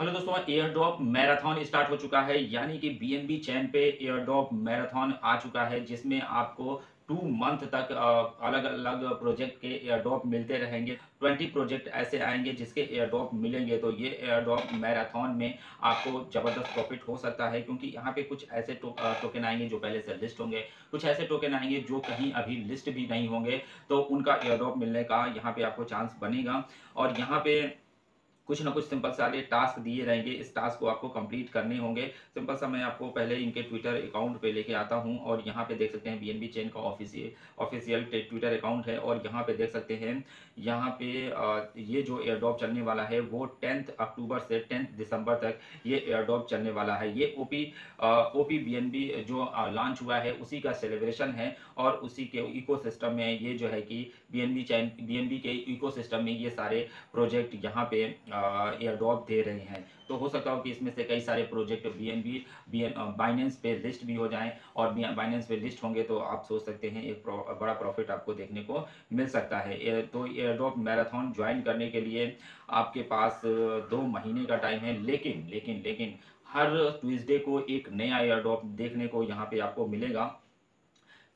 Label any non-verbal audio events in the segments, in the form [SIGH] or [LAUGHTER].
hello दोस्तों air drop marathon start हो चुका है यानी कि बीएनबी चैन पे एयर ड्रॉप मैराथन आ चुका है जिसमें आपको टू मंथ तक अलग अलग प्रोजेक्ट के एयर ड्रॉप मिलते रहेंगे ट्वेंटी प्रोजेक्ट ऐसे आएंगे जिसके एयर ड्रॉप मिलेंगे तो ये एयर ड्रॉप मैराथन में आपको ज़बरदस्त प्रॉफिट हो सकता है क्योंकि यहाँ पे कुछ ऐसे टो, टोकन आएंगे जो पहले से लिस्ट होंगे कुछ ऐसे टोकन आएंगे जो कहीं अभी लिस्ट भी नहीं होंगे तो उनका एयर ड्रॉप मिलने का यहाँ पर आपको चांस बनेगा और यहाँ पर कुछ ना कुछ सिंपल सारे टास्क दिए रहेंगे इस टास्क को आपको कंप्लीट करने होंगे सिंपल सा मैं आपको पहले इनके ट्विटर अकाउंट पे लेके आता हूँ और यहाँ पे देख सकते हैं बी एन बी चेन का ऑफिसियल ऑफिशियल ट्विटर अकाउंट है और यहाँ पे देख सकते हैं यहाँ पे ये जो एयरड्रॉप चलने वाला है वो टेंथ अक्टूबर से टेंथ दिसंबर तक ये ड्रॉप चलने वाला है ये O P O P B N B जो लॉन्च हुआ है उसी का सेलिब्रेशन है और उसी के इको में ये जो है कि B N B chain B N B के इको में ये सारे प्रोजेक्ट यहाँ पे एयरडॉप दे रहे हैं तो हो सकता हो कि इसमें से कई सारे project B N B Binance पे लिस्ट भी हो जाएं और बाइनेंस पे लिस्ट होंगे तो आप सोच सकते हैं एक बड़ा प्रॉफिट आपको देखने को मिल सकता है तो एयरडॉप मैराथन ज्वाइन करने के लिए आपके पास दो महीने का टाइम है लेकिन लेकिन लेकिन हर ट्यूजडे को एक नया एयरडॉप देखने को यहाँ पे आपको मिलेगा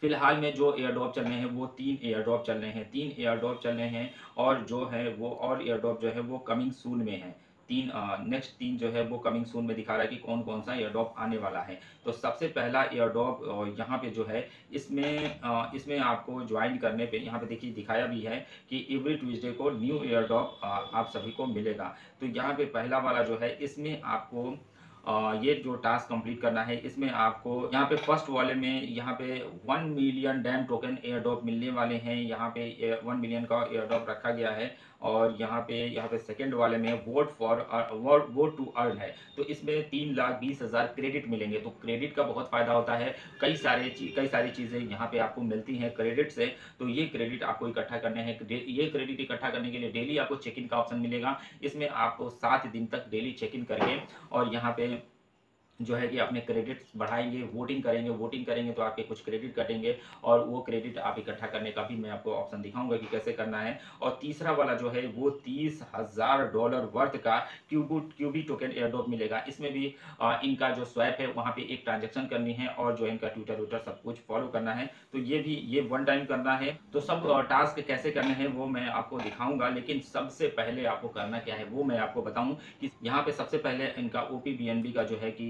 फिलहाल में जो एयर ड्रॉप चल रहे हैं वो तीन एयर ड्रॉप चल रहे हैं तीन एयर ड्रॉप चल रहे हैं और जो है वो और एयर ड्रॉप जो है वो कमिंग सून में है तीन नेक्स्ट तीन जो है वो कमिंग सून में दिखा रहा है कि कौन कौन सा एयर ड्रॉप आने वाला है तो सबसे पहला एयर ड्रॉप यहाँ पे जो है इसमें आ, इसमें आपको ज्वाइन करने पे यहाँ पे देखिए दिखाया भी है कि एवरी ट्यूजडे को न्यू एयर ड्रॉप आप सभी को मिलेगा तो यहाँ पे पहला वाला जो है इसमें आपको ये जो टास्क कंप्लीट करना है इसमें आपको यहाँ पे फर्स्ट वाले में यहाँ पे one million dam token air drop मिलने वाले हैं यहाँ पे वन मिलियन का एयर ड्रॉप रखा गया है और यहाँ पे यहाँ पे सेकंड वाले में vote for vote vote to earn है तो इसमें तीन लाख बीस हज़ार क्रेडिट मिलेंगे तो क्रेडिट का बहुत फ़ायदा होता है कई सारे कई सारी चीज़ें यहाँ पे आपको मिलती हैं क्रेडिट से तो ये क्रेडिट आपको इकट्ठा करने हैं ये क्रेडिट इकट्ठा करने के लिए डेली आपको चेक इन का ऑप्शन मिलेगा इसमें आपको सात दिन तक डेली चेक इन करके और यहाँ पे जो है कि अपने क्रेडिट बढ़ाएंगे वोटिंग करेंगे वोटिंग करेंगे तो आपके कुछ क्रेडिट कटेंगे और वो क्रेडिट आप इकट्ठा करने का भी मैं आपको ऑप्शन दिखाऊंगा कि कैसे करना है और तीसरा वाला जो है वो तीस हज़ार डॉलर वर्थ का क्यूबू क्यूबी टोकन एयरडोप मिलेगा इसमें भी इनका जो स्वैप है वहाँ पे एक ट्रांजेक्शन करनी है और जो इनका ट्विटर व्यूटर सब कुछ फॉलो करना है तो ये भी ये वन टाइम करना है तो सब टास्क कैसे करने हैं वो मैं आपको दिखाऊंगा लेकिन सबसे पहले आपको करना क्या है वो मैं आपको बताऊँ कि यहाँ पे सबसे पहले इनका ओ का जो है कि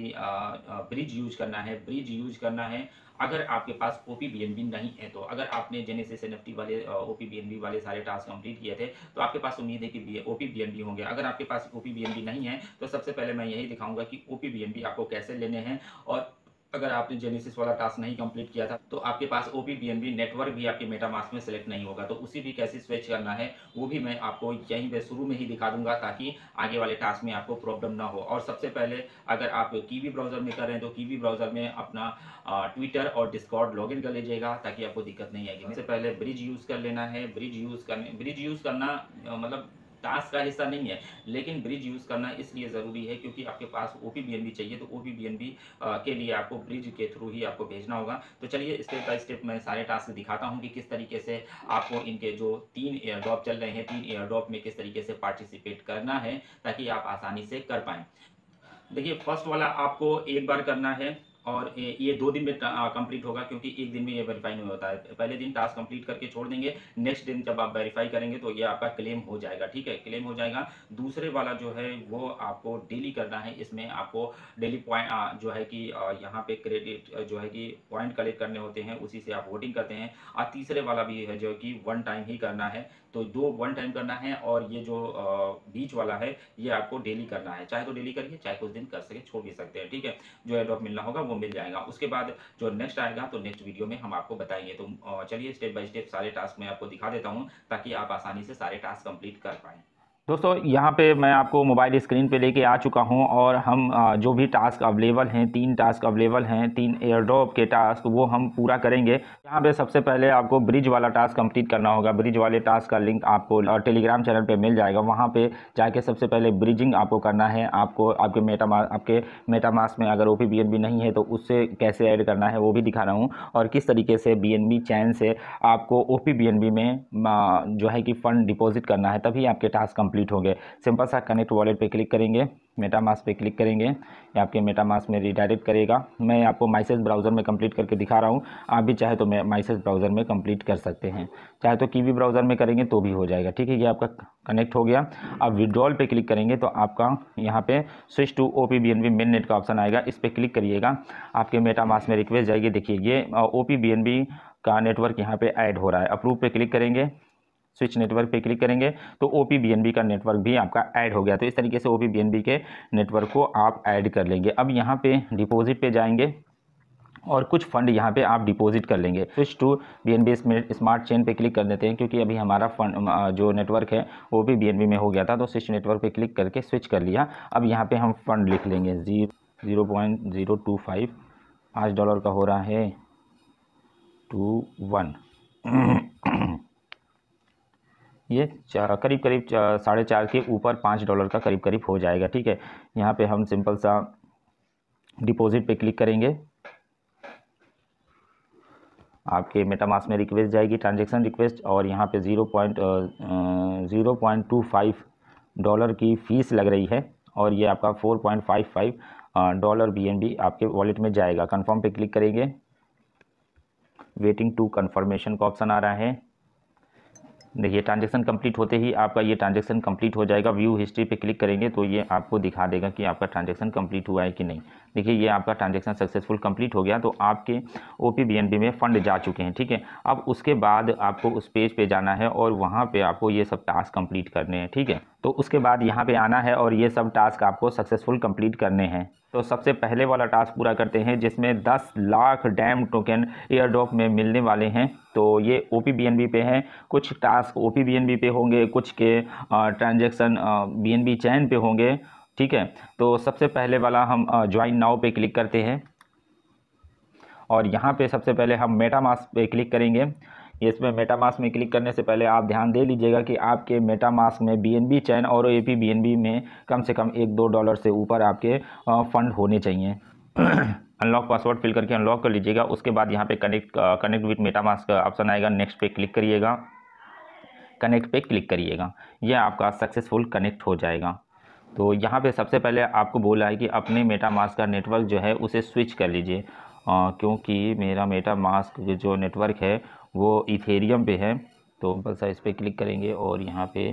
ब्रिज यूज करना है ब्रिज यूज करना है अगर आपके पास ओ पी नहीं है तो अगर आपने जेनेसिस एन वाले ओ पी वाले सारे टास्क कंप्लीट किए थे तो आपके पास उम्मीद है कि ओ पी होंगे अगर आपके पास ओ पी नहीं है तो सबसे पहले मैं यही दिखाऊंगा कि ओ पी आपको कैसे लेने हैं और अगर आपने जेनेसिस वाला टास्क नहीं कंप्लीट किया था तो आपके पास पी बी नेटवर्क भी आपके मेटामास में सेलेक्ट नहीं होगा तो उसे भी कैसे स्विच करना है वो भी मैं आपको यहीं पे शुरू में ही दिखा दूंगा ताकि आगे वाले टास्क में आपको प्रॉब्लम ना हो और सबसे पहले अगर आप वी ब्राउजर में कर रहे हैं तो कीवी ब्राउजर में अपना ट्विटर और डिस्कॉर्ड इन कर लीजिएगा ताकि आपको दिक्कत नहीं आएगी सबसे पहले ब्रिज यूज़ कर लेना है ब्रिज यूज़ करने ब्रिज यूज़ करना मतलब टास्क का हिस्सा नहीं है लेकिन ब्रिज यूज़ करना इसलिए ज़रूरी है क्योंकि आपके पास ओ पी चाहिए तो ओ पी के लिए आपको ब्रिज के थ्रू ही आपको भेजना होगा तो चलिए स्टेप बाई स्टेप मैं सारे टास्क दिखाता हूँ कि किस तरीके से आपको इनके जो तीन एयर ड्रॉप चल रहे हैं तीन एयर ड्रॉप में किस तरीके से पार्टिसिपेट करना है ताकि आप आसानी से कर पाए देखिए फर्स्ट वाला आपको एक बार करना है और ये दो दिन में कंप्लीट होगा क्योंकि एक दिन में ये वेरीफाई नहीं होता है पहले दिन टास्क कंप्लीट करके छोड़ देंगे नेक्स्ट दिन जब आप वेरीफाई करेंगे तो ये आपका क्लेम हो जाएगा ठीक है क्लेम हो जाएगा दूसरे वाला जो है वो आपको डेली करना है इसमें आपको डेली पॉइंट जो है कि यहाँ पे क्रेडिट जो है कि पॉइंट कलेक्ट करने होते हैं उसी से आप वोटिंग करते हैं और तीसरे वाला भी है जो कि वन टाइम ही करना है तो दो वन टाइम करना है और ये जो बीच वाला है ये आपको डेली करना है चाहे तो डेली करिए चाहे कुछ दिन कर सके छोड़ भी सकते हैं ठीक है जो एड्रॉप मिलना होगा वो मिल जाएगा उसके बाद जो नेक्स्ट आएगा तो नेक्स्ट वीडियो में हम आपको बताएंगे तो चलिए स्टेप बाय स्टेप सारे टास्क मैं आपको दिखा देता हूँ ताकि आप आसानी से सारे टास्क कंप्लीट कर पाएँ दोस्तों यहाँ पे मैं आपको मोबाइल स्क्रीन पे लेके आ चुका हूँ और हम जो भी टास्क अवेलेबल हैं तीन टास्क अवेलेबल हैं तीन एयर ड्रॉप के टास्क वो हम पूरा करेंगे यहाँ पे सबसे पहले आपको ब्रिज वाला टास्क कंप्लीट करना होगा ब्रिज वाले टास्क का लिंक आपको टेलीग्राम चैनल पे मिल जाएगा वहाँ पे जाके सबसे पहले ब्रिजिंग आपको करना है आपको आपके मास आपके मेटामास में अगर ओ पी बी नहीं है तो उससे कैसे ऐड करना है वो भी दिखा रहा हूँ और किस तरीके से बी एन बी चैन से आपको O P B N B में जो है कि फ़ंड डिपॉजिट करना है तभी आपके टास्क कम्प्लीट होंगे सिंपल सा कनेक्ट वॉलेट पर क्लिक करेंगे मेटा मास पे क्लिक करेंगे ये आपके मेटा मास में रिडायरेक्ट करेगा मैं आपको माइसेज ब्राउज़र में कंप्लीट करके दिखा रहा हूँ आप भी चाहे तो मैं माइसेज ब्राउज़र में कंप्लीट कर सकते हैं चाहे तो कीवी ब्राउज़र में करेंगे तो भी हो जाएगा ठीक है ये आपका कनेक्ट हो गया आप विड्रॉल पे क्लिक करेंगे तो आपका यहाँ पे switch to O P B N B mainnet का ऑप्शन आएगा इस पर क्लिक करिएगा आपके मेटा मास में रिक्वेस्ट जाएगी देखिए ये O P B N B का नेटवर्क यहाँ पे ऐड हो रहा है अप्रूव पे क्लिक करेंगे स्विच नेटवर्क पे क्लिक करेंगे तो ओ पी का नेटवर्क भी आपका ऐड हो गया तो इस तरीके से ओ पी के नेटवर्क को आप ऐड कर लेंगे अब यहाँ पे डिपॉजिट पे जाएंगे और कुछ फंड यहाँ पे आप डिपॉजिट कर लेंगे switch to B N B smart chain पे क्लिक कर देते हैं क्योंकि अभी हमारा फंड जो नेटवर्क है वो भी बी में हो गया था तो स्विच नेटवर्क पे क्लिक करके स्विच कर लिया अब यहाँ पे हम फंड लिख लेंगे zero zero point zero two five पाँच डॉलर का हो रहा है टू वन ये करीब करीब साढ़े चार के ऊपर पाँच डॉलर का करीब करीब हो जाएगा ठीक है यहाँ पे हम सिंपल सा डिपॉजिट पे क्लिक करेंगे आपके मेटामास में रिक्वेस्ट जाएगी ट्रांजेक्शन रिक्वेस्ट और यहाँ पे zero point zero point two five dollar की फ़ीस लग रही है और ये आपका four point five five dollar B आपके वॉलेट में जाएगा कन्फर्म पे क्लिक करेंगे वेटिंग टू कन्फर्मेशन का ऑप्शन आ रहा है देखिए ट्रांजेक्शन कंप्लीट होते ही आपका ये ट्रांजेक्शन कंप्लीट हो जाएगा व्यू हिस्ट्री पे क्लिक करेंगे तो ये आपको दिखा देगा कि आपका ट्रांजेक्शन कंप्लीट हुआ है कि नहीं देखिए ये आपका ट्रांजेक्शन सक्सेसफुल कंप्लीट हो गया तो आपके ओ पी में फ़ंड जा चुके हैं ठीक है अब उसके बाद आपको उस पेज पे जाना है और वहाँ पर आपको ये सब टास्क कम्प्लीट करने हैं ठीक है तो उसके बाद यहाँ पे आना है और ये सब टास्क आपको सक्सेसफुल कंप्लीट करने हैं तो सबसे पहले वाला टास्क पूरा करते हैं जिसमें 10 लाख डैम टोकन एयर ड्रॉप में मिलने वाले हैं तो ये ओ पी पे हैं कुछ टास्क ओ पी पे होंगे कुछ के ट्रांजेक्शन बी चैन पे होंगे ठीक है तो सबसे पहले वाला हम ज्वाइन नाव पे क्लिक करते हैं और यहाँ पे सबसे पहले हम मेटामास पे क्लिक करेंगे इसमें मेटामास्क में क्लिक करने से पहले आप ध्यान दे लीजिएगा कि आपके मेटामास्क में बीएनबी चैन और ए पी बी में कम से कम एक दो डॉलर से ऊपर आपके फ़ंड होने चाहिए [CLEARS THROAT] अनलॉक पासवर्ड फिल करके अनलॉक कर लीजिएगा उसके बाद यहाँ पे कनेक्ट कनेक्ट विथ मेटामास्क का ऑप्शन आएगा नेक्स्ट पे क्लिक करिएगा कनेक्ट पे क्लिक करिएगा यह आपका सक्सेसफुल कनेक्ट हो जाएगा तो यहाँ पे सबसे पहले आपको बोला है कि अपने मास्क का नेटवर्क जो है उसे स्विच कर लीजिए क्योंकि मेरा मास्क जो नेटवर्क है वो इथेरियम पे है तो बस इस पर क्लिक करेंगे और यहाँ पे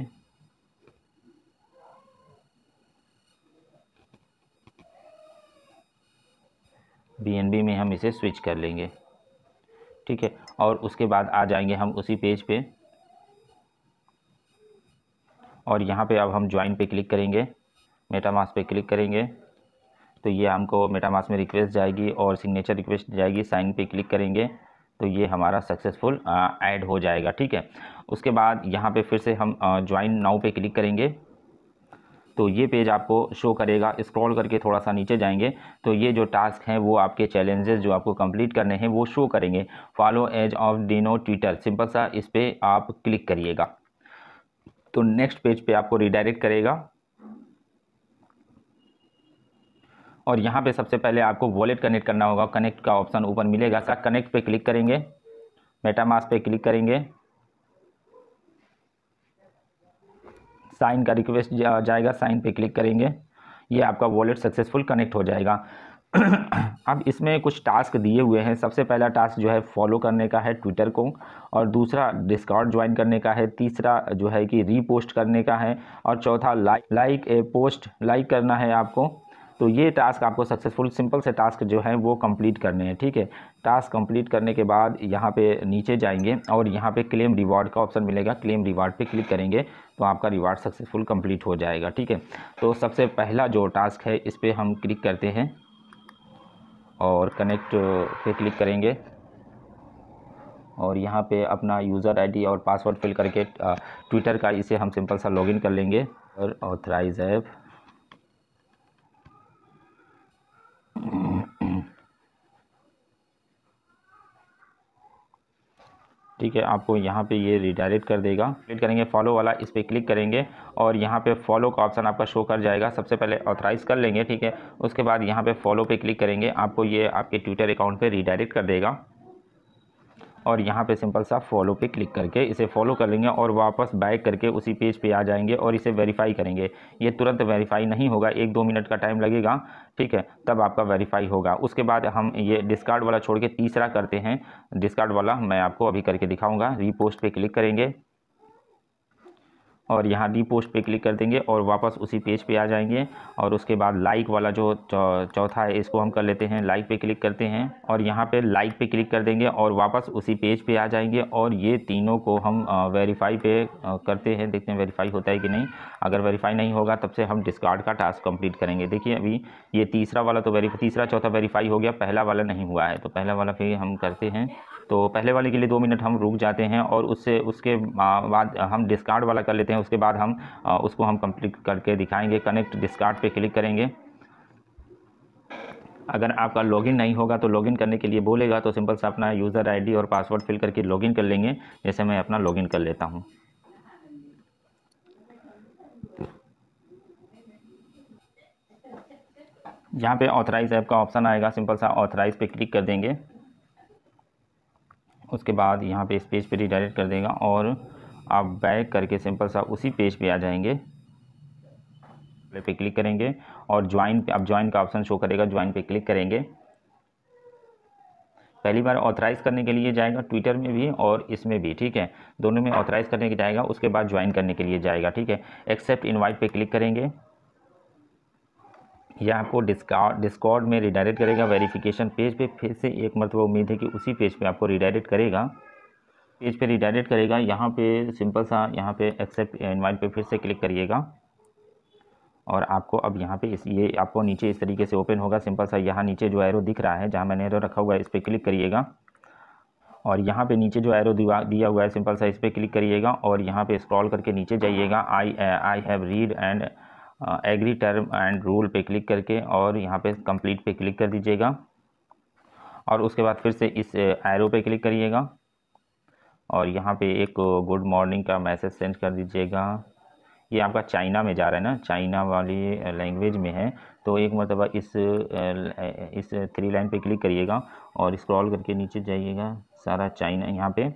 बी में हम इसे स्विच कर लेंगे ठीक है और उसके बाद आ जाएंगे हम उसी पेज पे और यहाँ पे अब हम ज्वाइन पे क्लिक करेंगे मेटामास पे क्लिक करेंगे तो ये हमको मेटामास में रिक्वेस्ट जाएगी और सिग्नेचर रिक्वेस्ट जाएगी साइन पे क्लिक करेंगे तो ये हमारा सक्सेसफुल ऐड हो जाएगा ठीक है उसके बाद यहाँ पे फिर से हम ज्वाइन नाउ पे क्लिक करेंगे तो ये पेज आपको शो करेगा स्क्रॉल करके थोड़ा सा नीचे जाएंगे तो ये जो टास्क हैं वो आपके चैलेंजेस जो आपको कंप्लीट करने हैं वो शो करेंगे follow Age of Dino Twitter simple सा इस पर आप क्लिक करिएगा तो नेक्स्ट पेज पे आपको रिडायरेक्ट करेगा और यहाँ पे सबसे पहले आपको वॉलेट कनेक्ट करना होगा कनेक्ट का ऑप्शन ऊपर मिलेगा सर कनेक्ट पे क्लिक करेंगे मेटामास पे क्लिक करेंगे साइन का रिक्वेस्ट जा, जाएगा साइन पे क्लिक करेंगे ये आपका वॉलेट सक्सेसफुल कनेक्ट हो जाएगा [CLEARS THROAT] अब इसमें कुछ टास्क दिए हुए हैं सबसे पहला टास्क जो है फॉलो करने का है ट्विटर को और दूसरा डिस्काउंट ज्वाइन करने का है तीसरा जो है कि रीपोस्ट करने का है और चौथा like like a post like करना है आपको तो ये टास्क आपको सक्सेसफुल सिंपल से टास्क जो है वो कंप्लीट करने हैं ठीक है टास्क कंप्लीट करने के बाद यहाँ पे नीचे जाएंगे और यहाँ पे क्लेम रिवार्ड का ऑप्शन मिलेगा क्लेम रिवार्ड पे क्लिक करेंगे तो आपका रिवार्ड सक्सेसफुल कंप्लीट हो जाएगा ठीक है तो सबसे पहला जो टास्क है इस पर हम क्लिक करते हैं और कनेक्ट पे क्लिक करेंगे और यहाँ पे अपना यूज़र आईडी और पासवर्ड फिल करके ट्विटर का इसे हम सिंपल सा लॉगिन कर लेंगे और ऑथराइज ऐप ठीक है आपको यहाँ पे ये रिडायरेक्ट कर देगा क्लिक करेंगे फॉलो वाला इस पर क्लिक करेंगे और यहाँ पे फॉलो का ऑप्शन आपका शो कर जाएगा सबसे पहले ऑथराइज़ कर लेंगे ठीक है उसके बाद यहाँ पे फॉलो पे क्लिक करेंगे आपको ये आपके ट्विटर अकाउंट पे रिडायरेक्ट कर देगा और यहाँ पे सिंपल सा फॉलो पे क्लिक करके इसे फॉलो कर लेंगे और वापस बैक करके उसी पेज पे आ जाएंगे और इसे वेरीफाई करेंगे ये तुरंत वेरीफाई नहीं होगा एक दो मिनट का टाइम लगेगा ठीक है तब आपका वेरीफाई होगा उसके बाद हम ये डिस्कार्ड वाला छोड़ के तीसरा करते हैं डिस्कार्ड वाला मैं आपको अभी करके दिखाऊँगा रीपोस्ट पर क्लिक करेंगे और यहाँ डी पोस्ट पे क्लिक कर देंगे और वापस उसी पेज पे आ जाएंगे और उसके बाद लाइक वाला जो चौथा है इसको हम कर लेते हैं लाइक पे क्लिक करते हैं और यहाँ पे लाइक पे क्लिक कर देंगे और वापस उसी पेज पे आ जाएंगे और ये तीनों को हम वेरीफाई पे करते हैं देखते हैं वेरीफाई होता है कि नहीं अगर वेरीफाई नहीं होगा तब से हम डिस्कार्ड का टास्क कम्प्लीट करेंगे देखिए अभी ये तीसरा वाला तो वेरीफाई तीसरा चौथा वेरीफाई हो गया पहला वाला नहीं हुआ है तो पहला वाला फिर हम करते हैं तो पहले वाले के लिए दो मिनट हम रुक जाते हैं और उससे उसके बाद हम डिस्कार्ड वाला कर लेते हैं उसके बाद हम उसको हम कंप्लीट करके दिखाएंगे कनेक्ट डिस्कार्ड पे क्लिक करेंगे अगर आपका लॉगिन नहीं होगा तो लॉगिन करने के लिए बोलेगा तो सिंपल सा अपना यूज़र आई और पासवर्ड फिल करके लॉगिन कर लेंगे जैसे मैं अपना लॉगिन कर लेता हूँ यहाँ पे ऑथराइज ऐप का ऑप्शन आएगा सिंपल सा ऑथराइज पे क्लिक कर देंगे उसके बाद यहाँ पे इस पेज पे रिडायरेक्ट कर देगा और आप बैक करके सिंपल सा उसी पेज पे आ जाएंगे प्ले पे क्लिक करेंगे और ज्वाइन अब आप ज्वाइन का ऑप्शन शो करेगा ज्वाइन पे क्लिक करेंगे पहली बार ऑथराइज़ करने के लिए जाएगा ट्विटर में भी और इसमें भी ठीक है दोनों में ऑथराइज़ करने के जाएगा उसके बाद ज्वाइन करने के लिए जाएगा ठीक है एक्सेप्ट इनवाइट पे क्लिक करेंगे यह आपको डिस्काउट डिस्कॉर्ड में रिडायरेक्ट करेगा वेरिफिकेशन पेज पे फिर से एक मरतबा उम्मीद है कि उसी पेज पे आपको रिडायरेक्ट करेगा पेज पे रिडायरेक्ट करेगा यहाँ पे सिंपल सा यहाँ पे एक्सेप्ट इनवाइट पे फिर से क्लिक करिएगा और आपको अब यहाँ पे इस ये आपको नीचे इस तरीके से ओपन होगा सिंपल सा यहाँ नीचे जो एरो दिख रहा है जहाँ मैंने एरो रखा हुआ है इस पर क्लिक करिएगा और यहाँ पे नीचे जो एरो दिया हुआ है सिंपल सा इस पर क्लिक करिएगा और यहाँ पे स्क्रॉल करके नीचे जाइएगा I I have read and agree term and rule पे क्लिक करके और यहाँ पे कंप्लीट पे क्लिक कर दीजिएगा और उसके बाद फिर से इस एरो पे क्लिक करिएगा और यहाँ पे एक गुड मॉर्निंग का मैसेज सेंड कर दीजिएगा ये आपका चाइना में जा रहा है ना चाइना वाली लैंग्वेज में है तो एक मरतबा इस इस थ्री लाइन पे क्लिक करिएगा और स्क्रॉल करके नीचे जाइएगा सारा चाइना यहाँ पे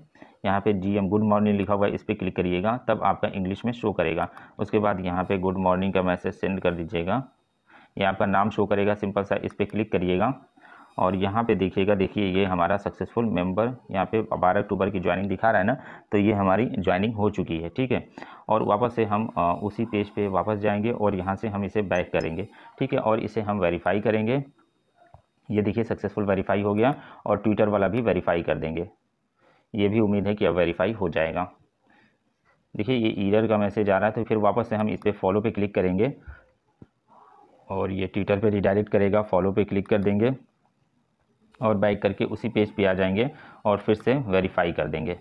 यहाँ पे जी एम गुड मॉर्निंग लिखा हुआ है इस पर क्लिक करिएगा तब आपका इंग्लिश में शो करेगा उसके बाद यहाँ पे गुड मॉर्निंग का मैसेज सेंड कर दीजिएगा ये आपका नाम शो करेगा सिंपल सा इस पर क्लिक करिएगा और यहाँ पे देखिएगा देखिए ये हमारा सक्सेसफुल मेंबर यहाँ पे बारह अक्टूबर की ज्वाइनिंग दिखा रहा है ना तो ये हमारी ज्वाइनिंग हो चुकी है ठीक है और वापस से हम उसी पेज पे वापस जाएंगे और यहाँ से हम इसे बैक करेंगे ठीक है और इसे हम वेरीफाई करेंगे ये देखिए सक्सेसफुल वेरीफाई हो गया और ट्विटर वाला भी वेरीफाई कर देंगे ये भी उम्मीद है कि अब वेरीफाई हो जाएगा देखिए ये ईरर का मैसेज आ रहा है तो फिर वापस से हम इस पर फॉलो पे क्लिक करेंगे और ये ट्विटर पे रिडायरेक्ट करेगा फॉलो पे क्लिक कर देंगे और बैक करके उसी पेज पे आ जाएंगे और फिर से वेरीफाई कर देंगे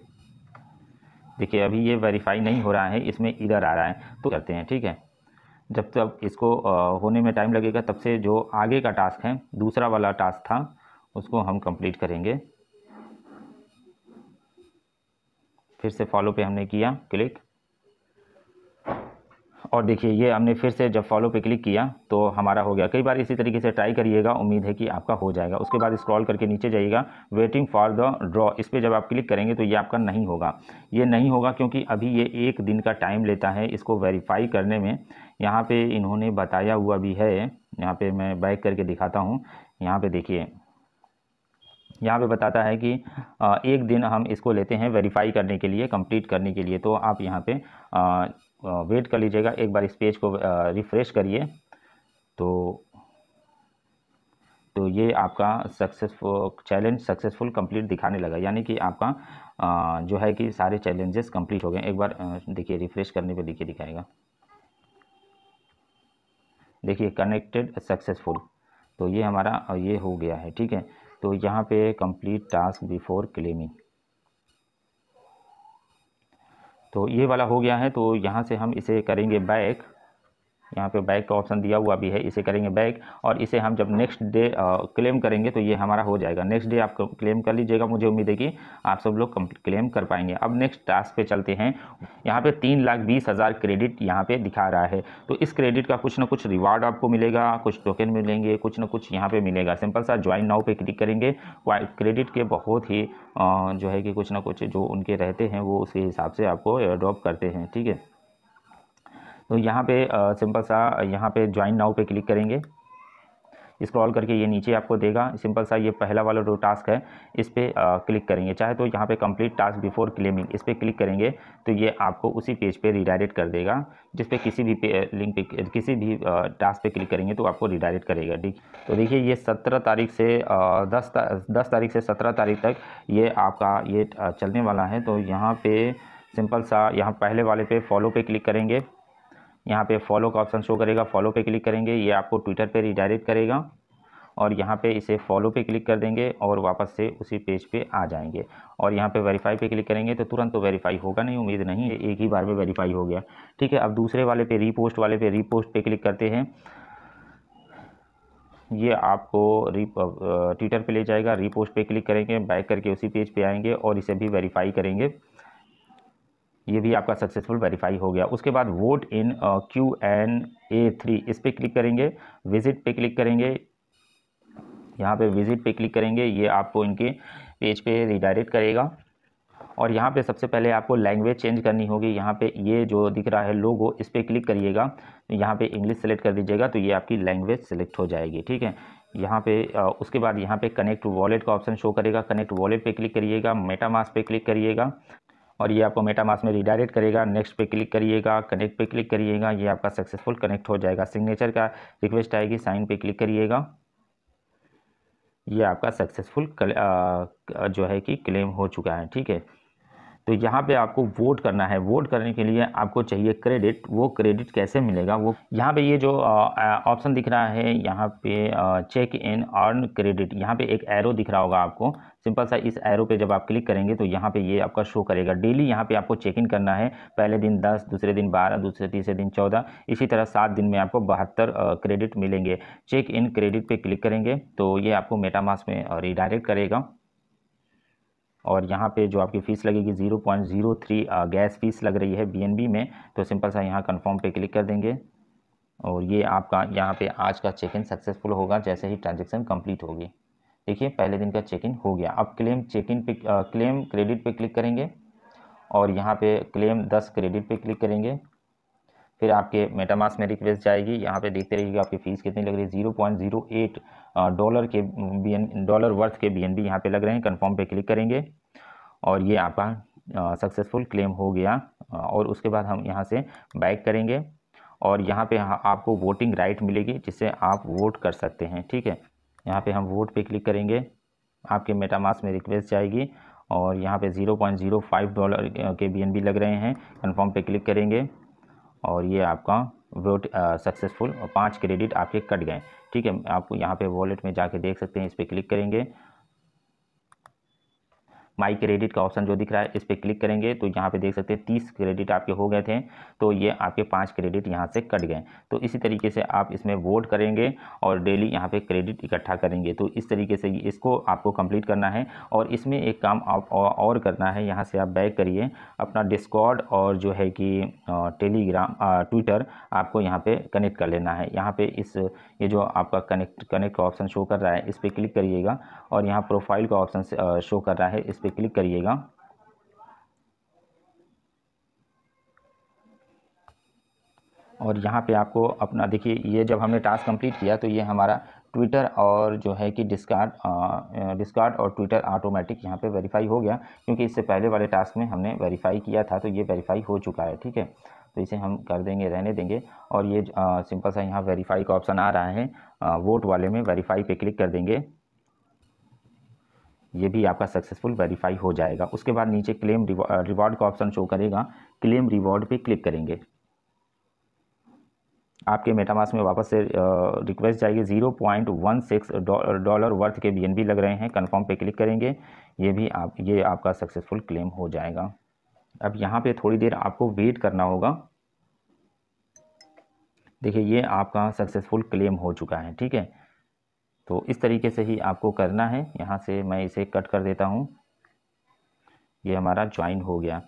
देखिए अभी ये वेरीफाई नहीं हो रहा है इसमें ईरर आ रहा है तो करते हैं ठीक है जब तक इसको होने में टाइम लगेगा तब से जो आगे का टास्क है दूसरा वाला टास्क था उसको हम कंप्लीट करेंगे फिर से फॉलो पे हमने किया क्लिक और देखिए ये हमने फिर से जब फॉलो पे क्लिक किया तो हमारा हो गया कई बार इसी तरीके से ट्राई करिएगा उम्मीद है कि आपका हो जाएगा उसके बाद स्क्रॉल करके नीचे जाइएगा वेटिंग फॉर द ड्रॉ इस पर जब आप क्लिक करेंगे तो ये आपका नहीं होगा ये नहीं होगा क्योंकि अभी ये एक दिन का टाइम लेता है इसको वेरीफाई करने में यहाँ पर इन्होंने बताया हुआ भी है यहाँ पर मैं बैक करके दिखाता हूँ यहाँ पर देखिए यहाँ पे बताता है कि एक दिन हम इसको लेते हैं वेरीफाई करने के लिए कंप्लीट करने के लिए तो आप यहाँ पे वेट कर लीजिएगा एक बार इस पेज को रिफ़्रेश करिए तो तो ये आपका सक्सेसफुल चैलेंज सक्सेसफुल कंप्लीट दिखाने लगा यानी कि आपका जो है कि सारे चैलेंजेस कंप्लीट हो गए एक बार देखिए रिफ़्रेश करने पर देखिए दिखाएगा देखिए कनेक्टेड सक्सेसफुल तो ये हमारा ये हो गया है ठीक है तो यहाँ पे कंप्लीट टास्क बिफोर क्लेमिंग तो ये वाला हो गया है तो यहाँ से हम इसे करेंगे बैक यहाँ पे बैक का ऑप्शन दिया हुआ भी है इसे करेंगे बैक और इसे हम जब नेक्स्ट डे क्लेम करेंगे तो ये हमारा हो जाएगा नेक्स्ट डे आप क्लेम कर लीजिएगा मुझे उम्मीद है कि आप सब लोग क्लेम कर पाएंगे अब नेक्स्ट टास्क पे चलते हैं यहाँ पे तीन लाख बीस हज़ार क्रेडिट यहाँ पे दिखा रहा है तो इस क्रेडिट का कुछ ना कुछ रिवार्ड आपको मिलेगा कुछ टोकन मिलेंगे कुछ ना कुछ यहाँ पर मिलेगा सिंपल सा ज्वाइन नाव पर क्लिक करेंगे क्रेडिट के बहुत ही जो है कि कुछ ना कुछ जो उनके रहते हैं वो उसके हिसाब से आपको एयर ड्रॉप करते हैं ठीक है तो यहाँ पे सिंपल सा यहाँ पे ज्वाइन नाउ पे क्लिक करेंगे स्क्रॉल करके ये नीचे आपको देगा सिंपल सा ये पहला वाला जो टास्क है इस पर क्लिक करेंगे चाहे तो यहाँ पे कंप्लीट टास्क बिफोर क्लेमिंग इस पर क्लिक करेंगे तो ये आपको उसी पेज पे रिडायरेक्ट कर देगा जिस पे किसी भी पे, लिंक पे किसी भी टास्क पे क्लिक करेंगे तो आपको रिडायरेक्ट करेगा ठीक तो देखिए ये सत्रह तारीख से दस ता, दस तारीख से सत्रह तारीख तक ये आपका ये चलने वाला है तो यहाँ पर सिंपल सा यहाँ पहले वाले पे फॉलो पे क्लिक करेंगे यहाँ पे फॉलो का ऑप्शन शो करेगा फॉलो पे क्लिक करेंगे ये आपको ट्विटर पे रिडायरेक्ट करेगा और यहाँ पे इसे फॉलो पे क्लिक कर देंगे और वापस से उसी पेज पे आ जाएंगे और यहाँ पे वेरीफाई पे क्लिक करेंगे तो तुरंत तो वेरीफाई होगा नहीं उम्मीद नहीं एक ही बार में वेरीफाई हो गया ठीक है अब दूसरे वाले पे रीपोस्ट वाले पे रीपोस्ट पे क्लिक करते हैं ये आपको ट्विटर पर ले जाएगा रीपोस्ट पर क्लिक करेंगे बैक करके उसी पेज पे आएंगे और इसे भी वेरीफाई करेंगे ये भी आपका सक्सेसफुल वेरीफाई हो गया उसके बाद vote in Q N A three इस पर क्लिक करेंगे विजिट पे क्लिक करेंगे यहाँ पे विजिट पे क्लिक करेंगे ये आपको इनके पेज पे रिडायरेक्ट करेगा और यहाँ पे सबसे पहले आपको लैंग्वेज चेंज करनी होगी यहाँ पे ये जो दिख रहा है लोगो इस पर क्लिक करिएगा यहाँ पे इंग्लिश सेलेक्ट कर दीजिएगा तो ये आपकी लैंग्वेज सेलेक्ट हो जाएगी ठीक है यहाँ पे uh, उसके बाद यहाँ पे कनेक्ट वॉलेट का ऑप्शन शो करेगा कनेक्ट वॉलेट पे क्लिक करिएगा मेटामास पे क्लिक करिएगा और ये आपको मेटामास में रिडायरेक्ट करेगा नेक्स्ट पे क्लिक करिएगा कनेक्ट पे क्लिक करिएगा ये आपका सक्सेसफुल कनेक्ट हो जाएगा सिग्नेचर का रिक्वेस्ट आएगी साइन पे क्लिक करिएगा ये आपका सक्सेसफुल जो है कि क्लेम हो चुका है ठीक है तो यहाँ पे आपको वोट करना है वोट करने के लिए आपको चाहिए क्रेडिट वो क्रेडिट कैसे मिलेगा वो यहाँ पे ये जो ऑप्शन दिख रहा है यहाँ पे चेक इन अर्न क्रेडिट यहाँ पे एक एरो दिख रहा होगा आपको सिंपल सा इस एरो पे जब आप क्लिक करेंगे तो यहाँ पे ये आपका शो करेगा डेली यहाँ पे आपको चेक इन करना है पहले दिन दस दूसरे दिन बारह दूसरे तीसरे दिन चौदह इसी तरह सात दिन में आपको बहत्तर क्रेडिट मिलेंगे चेक इन क्रेडिट पे क्लिक करेंगे तो ये आपको मेटामास में रिडायरेक्ट करेगा और यहाँ पे जो आपकी फ़ीस लगेगी zero point zero three gas fees लग रही है बीएनबी में तो सिंपल सा यहाँ कन्फर्म पे क्लिक कर देंगे और ये आपका यहाँ पे आज का चेक इन सक्सेसफुल होगा जैसे ही ट्रांजेक्शन कंप्लीट होगी देखिए पहले दिन का चेक इन हो गया अब क्लेम चेक इन पे क्लेम क्रेडिट पर क्लिक करेंगे और यहाँ पर क्लेम दस क्रेडिट पर क्लिक करेंगे फिर आपके मेटामास में रिक्वेस्ट जाएगी यहाँ पे देखते रहिएगा आपकी फ़ीस कितनी लग रही है zero point zero eight dollar के बी डॉलर वर्थ के बी एन बी यहाँ पर लग रहे हैं कन्फर्म पे क्लिक करेंगे और ये आपका सक्सेसफुल क्लेम हो गया और उसके बाद हम यहाँ से बाइक करेंगे और यहाँ पे आपको वोटिंग राइट मिलेगी जिससे आप वोट कर सकते हैं ठीक है यहाँ पे हम वोट पे क्लिक करेंगे आपके मेटामास में रिक्वेस्ट जाएगी और यहाँ पे 0.05 डॉलर के बीएनबी लग रहे हैं कन्फर्म पे क्लिक करेंगे और ये आपका वोट सक्सेसफुल और पाँच क्रेडिट आपके कट गए ठीक है आप यहाँ पे वॉलेट में जाके देख सकते हैं इस पर क्लिक करेंगे माई क्रेडिट का ऑप्शन जो दिख रहा है इस पर क्लिक करेंगे तो यहाँ पे देख सकते हैं तीस क्रेडिट आपके हो गए थे तो ये आपके पाँच क्रेडिट यहाँ से कट गए तो इसी तरीके से आप इसमें वोट करेंगे और डेली यहाँ पे क्रेडिट इकट्ठा करेंगे तो इस तरीके से इसको आपको कंप्लीट करना है और इसमें एक काम आप और करना है यहाँ से आप बैक करिए अपना डिस्कॉड और जो है कि टेलीग्राम ट्विटर आपको यहाँ पर कनेक्ट कर लेना है यहाँ पर इस ये जो आपका कनेक्ट कनेक्ट का ऑप्शन शो कर रहा है इस पर क्लिक करिएगा और यहाँ प्रोफाइल का ऑप्शन शो कर रहा है इस पर क्लिक करिएगा और यहाँ पे आपको अपना देखिए ये जब हमने टास्क कंप्लीट किया तो ये हमारा ट्विटर और जो है कि डिस्कार्ड डिस्कार्ड और ट्विटर ऑटोमेटिक यहाँ पे वेरीफाई हो गया क्योंकि इससे पहले वाले टास्क में हमने वेरीफाई किया था तो ये वेरीफाई हो चुका है ठीक है तो इसे हम कर देंगे रहने देंगे और ये आ, सिंपल सा यहाँ वेरीफाई का ऑप्शन आ रहा है आ, वोट वाले में वेरीफाई पे क्लिक कर देंगे ये भी आपका सक्सेसफुल वेरीफाई हो जाएगा उसके बाद नीचे क्लेम रिवॉर्ड का ऑप्शन शो करेगा क्लेम रिवॉर्ड पे क्लिक करेंगे आपके मेटामास में वापस से रिक्वेस्ट जाएगी zero point one six dollar worth के बीएनबी लग रहे हैं कंफर्म पे क्लिक करेंगे ये भी आप ये आपका सक्सेसफुल क्लेम हो जाएगा अब यहाँ पे थोड़ी देर आपको वेट करना होगा देखिए ये आपका सक्सेसफुल क्लेम हो चुका है ठीक है तो इस तरीके से ही आपको करना है यहाँ से मैं इसे कट कर देता हूँ ये हमारा ज्वाइन हो गया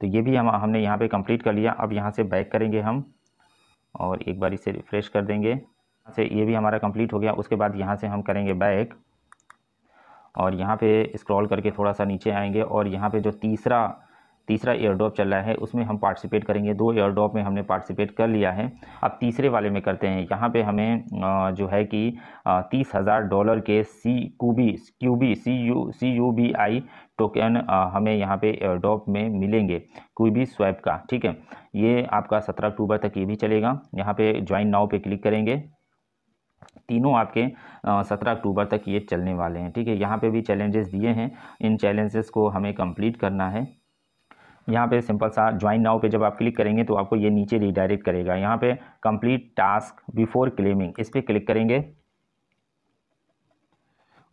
तो ये भी हम हमने यहाँ पे कंप्लीट कर लिया अब यहाँ से बैक करेंगे हम और एक बार इसे रिफ़्रेश कर देंगे से ये भी हमारा कंप्लीट हो गया उसके बाद यहाँ से हम करेंगे बैक और यहाँ पे स्क्रॉल करके थोड़ा सा नीचे आएंगे और यहाँ पे जो तीसरा तीसरा एयर ड्रॉप चल रहा है उसमें हम पार्टिसिपेट करेंगे दो एयर ड्रॉप में हमने पार्टिसिपेट कर लिया है अब तीसरे वाले में करते हैं यहाँ पे हमें जो है कि तीस हज़ार डॉलर के C Q B Q B C U C U B I token हमें यहाँ पे एयर ड्रॉप में मिलेंगे कोई भी स्वैप का ठीक है ये आपका सत्रह अक्टूबर तक ये भी चलेगा यहाँ पर ज्वाइन नाव पर क्लिक करेंगे तीनों आपके सत्रह अक्टूबर तक ये चलने वाले हैं ठीक है यहाँ पे भी चैलेंजेस दिए हैं इन चैलेंजेस को हमें कंप्लीट करना है यहाँ पे सिंपल सा ज्वाइन नाउ पे जब आप क्लिक करेंगे तो आपको ये नीचे रिडायरेक्ट करेगा यहाँ पे कंप्लीट टास्क बिफोर क्लेमिंग इस पर क्लिक करेंगे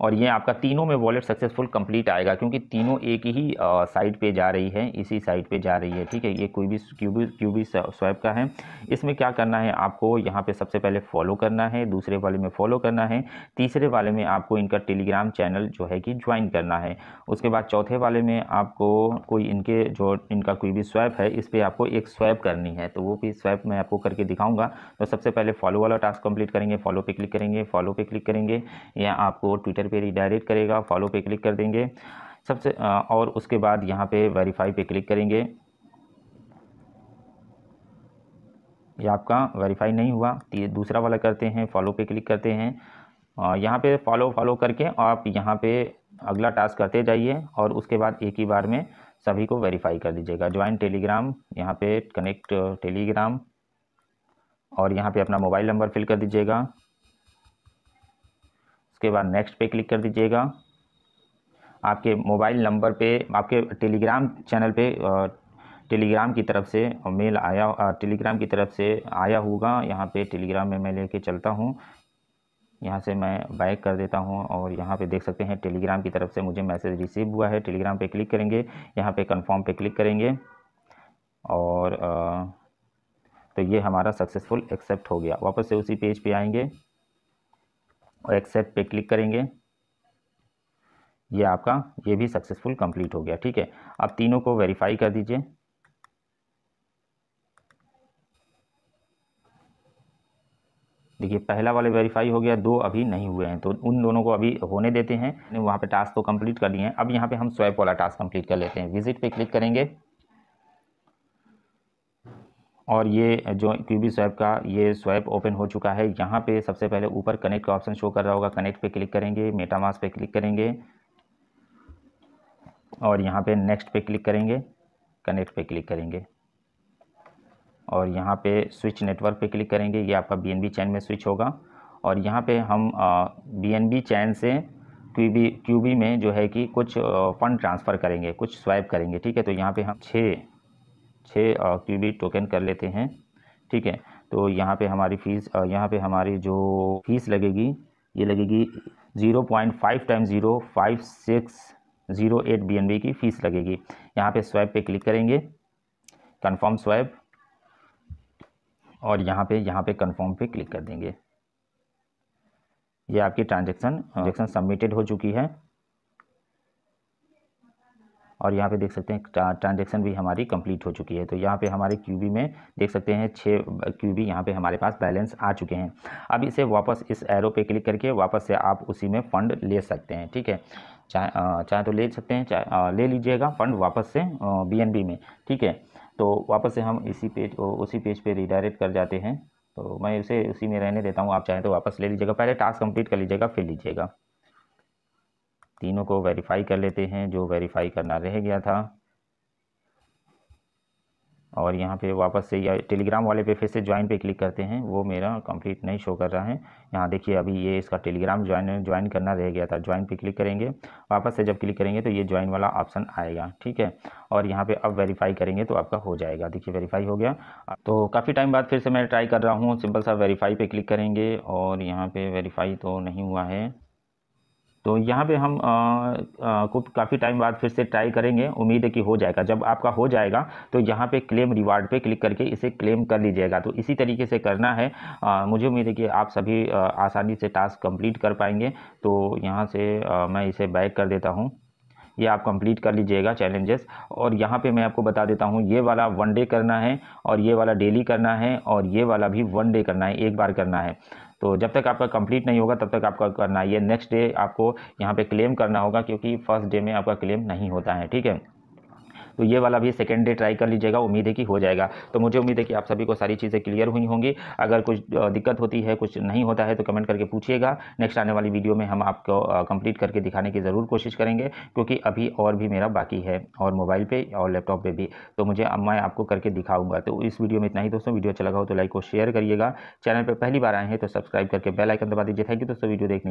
और ये आपका तीनों में वॉलेट सक्सेसफुल कंप्लीट आएगा क्योंकि तीनों एक ही साइड पे जा रही है इसी साइड पे जा रही है ठीक है ये कोई भी क्यूबी क्यूबी स्वैप का है इसमें क्या करना है आपको यहाँ पे सबसे पहले फॉलो करना है दूसरे वाले में फॉलो करना है तीसरे वाले में आपको इनका टेलीग्राम चैनल जो है कि ज्वाइन करना है उसके बाद चौथे वाले में आपको कोई इनके जो इनका कोई भी स्वैप है इस पर आपको एक स्वैप करनी है तो वो भी स्वैप मैं आपको करके दिखाऊँगा तो सबसे पहले फॉलो वाला टास्क कंप्लीट करेंगे फॉलो पर क्लिक करेंगे फॉलो पर क्लिक करेंगे या आपको ट्विटर पे रिडायरेक्ट करेगा फॉलो पे क्लिक कर देंगे सबसे और उसके बाद यहाँ पे वेरीफाई पे क्लिक करेंगे ये आपका वेरीफाई नहीं हुआ तो दूसरा वाला करते हैं फॉलो पे क्लिक करते हैं यहाँ पे फॉलो फॉलो करके आप यहाँ पे अगला टास्क करते जाइए और उसके बाद एक ही बार में सभी को वेरीफाई कर दीजिएगा ज्वाइन टेलीग्राम यहाँ पे कनेक्ट टेलीग्राम और यहाँ पे अपना मोबाइल नंबर फिल कर दीजिएगा उसके बाद नेक्स्ट पे क्लिक कर दीजिएगा आपके मोबाइल नंबर पे आपके टेलीग्राम चैनल पे टेलीग्राम की तरफ से मेल आया टेलीग्राम की तरफ से आया होगा यहाँ पे टेलीग्राम में मैं लेके चलता हूँ यहाँ से मैं बैक कर देता हूँ और यहाँ पे देख सकते हैं टेलीग्राम की तरफ से मुझे मैसेज रिसीव हुआ है टेलीग्राम पे क्लिक करेंगे यहाँ पे कंफर्म पे क्लिक करेंगे और आ, तो ये हमारा सक्सेसफुल एक्सेप्ट हो गया वापस से उसी पेज पे आएंगे और एक्सेप्ट पे क्लिक करेंगे ये आपका ये भी सक्सेसफुल कंप्लीट हो गया ठीक है आप तीनों को वेरीफाई कर दीजिए देखिए पहला वाले वेरीफाई हो गया दो अभी नहीं हुए हैं तो उन दोनों को अभी होने देते हैं वहाँ पे टास्क तो कंप्लीट कर लिए हैं अब यहाँ पे हम स्वैप वाला टास्क कंप्लीट कर लेते हैं विजिट पे क्लिक करेंगे और ये जो क्यूबी स्वैप का ये स्वैप ओपन हो चुका है यहाँ पे सबसे पहले ऊपर कनेक्ट का ऑप्शन शो कर रहा होगा कनेक्ट पे क्लिक करेंगे मेटामास पे क्लिक करेंगे और यहाँ पे नेक्स्ट पे क्लिक करेंगे कनेक्ट पे क्लिक करेंगे और यहाँ पे स्विच नेटवर्क पे क्लिक करेंगे ये आपका बी चैन में स्विच होगा और यहाँ पर हम बी चैन से क्यूबी क्यूबी में जो है कि कुछ फ़ंड ट्रांसफ़र करेंगे कुछ स्वैप करेंगे ठीक है तो यहाँ पर हम छः छः क्यूबी टोकन कर लेते हैं ठीक है तो यहाँ पे हमारी फ़ीस यहाँ पे हमारी जो फ़ीस लगेगी ये लगेगी zero point five time zero five six zero eight B N B की फ़ीस लगेगी यहाँ पे स्वैप पे क्लिक करेंगे कंफर्म स्वैप और यहाँ पे यहाँ पे कंफर्म पे क्लिक कर देंगे ये आपकी ट्रांजेक्शन ट्रांजेक्शन सबमिटेड हो चुकी है और यहाँ पे देख सकते हैं ट्रांजेक्शन भी हमारी कंप्लीट हो चुकी है तो यहाँ पे हमारे क्यू में देख सकते हैं छः क्यू बी यहाँ पर हमारे पास बैलेंस आ चुके हैं अब इसे वापस इस एरो पे क्लिक करके वापस से आप उसी में फ़ंड ले सकते हैं ठीक है चाहे चाहे तो ले सकते हैं चाहे ले लीजिएगा फ़ंड वापस से बी में ठीक है तो वापस से हम इसी पेज उसी पेज पर रिडायरेक्ट कर जाते हैं तो मैं उसे उसी में रहने देता हूँ आप चाहें तो वापस ले लीजिएगा पहले टास्क कंप्लीट कर लीजिएगा फिर लीजिएगा तीनों को वेरीफाई कर लेते हैं जो वेरीफाई करना रह गया था और यहाँ पे वापस से या टेलीग्राम वाले पे फिर से ज्वाइन पे क्लिक करते हैं वो मेरा कंप्लीट नहीं शो कर रहा है यहाँ देखिए अभी ये इसका टेलीग्राम ज्वाइन ज्वाइन करना रह गया था ज्वाइन पे क्लिक करेंगे वापस से जब क्लिक करेंगे तो ये ज्वाइन वाला ऑप्शन आएगा ठीक है और यहाँ पे अब वेरीफाई करेंगे तो आपका हो जाएगा देखिए वेरीफाई हो गया तो काफ़ी टाइम बाद फिर से मैं ट्राई कर रहा हूँ सिंपल सा वेरीफाई पर क्लिक करेंगे और यहाँ पर वेरीफाई तो नहीं हुआ है तो यहाँ पे हम कुछ काफ़ी टाइम बाद फिर से ट्राई करेंगे उम्मीद है कि हो जाएगा जब आपका हो जाएगा तो यहाँ पे क्लेम रिवार्ड पे क्लिक करके इसे क्लेम कर लीजिएगा तो इसी तरीके से करना है आ, मुझे उम्मीद है कि आप सभी आ, आसानी से टास्क कंप्लीट कर पाएंगे तो यहाँ से आ, मैं इसे बैक कर देता हूँ ये आप कंप्लीट कर लीजिएगा चैलेंजेस और यहाँ पे मैं आपको बता देता हूँ ये वाला वन डे करना है और ये वाला डेली करना है और ये वाला भी वन डे करना है एक बार करना है तो जब तक आपका कंप्लीट नहीं होगा तब तक आपका करना है ये नेक्स्ट डे आपको यहाँ पे क्लेम करना होगा क्योंकि फर्स्ट डे में आपका क्लेम नहीं होता है ठीक है तो ये वाला भी सेकेंड डे ट्राई कर लीजिएगा उम्मीद है कि हो जाएगा तो मुझे उम्मीद है कि आप सभी को सारी चीज़ें क्लियर हुई होंगी अगर कुछ दिक्कत होती है कुछ नहीं होता है तो कमेंट करके पूछिएगा नेक्स्ट आने वाली वीडियो में हम आपको कंप्लीट करके दिखाने की ज़रूर कोशिश करेंगे क्योंकि अभी और भी मेरा बाकी है और मोबाइल पर और लैपटॉप पर भी तो मुझे अब मैं आपको करके दिखाऊँगा तो इस वीडियो में इतना ही दोस्तों वीडियो अच्छा लगा हो तो लाइक और शेयर करिएगा चैनल पर पहली बार आए हैं तो सब्सक्राइब करके बेल आइकन दबा दीजिए थैंक यू दोस्तों वीडियो देखने